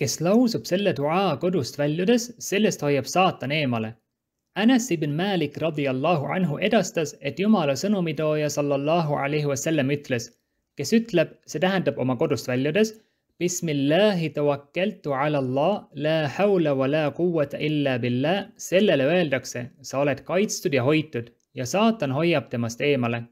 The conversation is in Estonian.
kes lausub selle duaa kodust väljudes, sellest hoiab saatan eemale. Anas ibn Malik radiallahu anhu edastas, et Jumala sõnumitooja sallallahu alaihi wasallam ütles, kes ütleb, see tähendab oma kodust väljudes, Bismillahi tawakkeltu ala Allah, la haula wa la quwwata illa billah, sellele öeldakse, sa oled kaitstud ja hoitud ja saatan hoiab temast eemale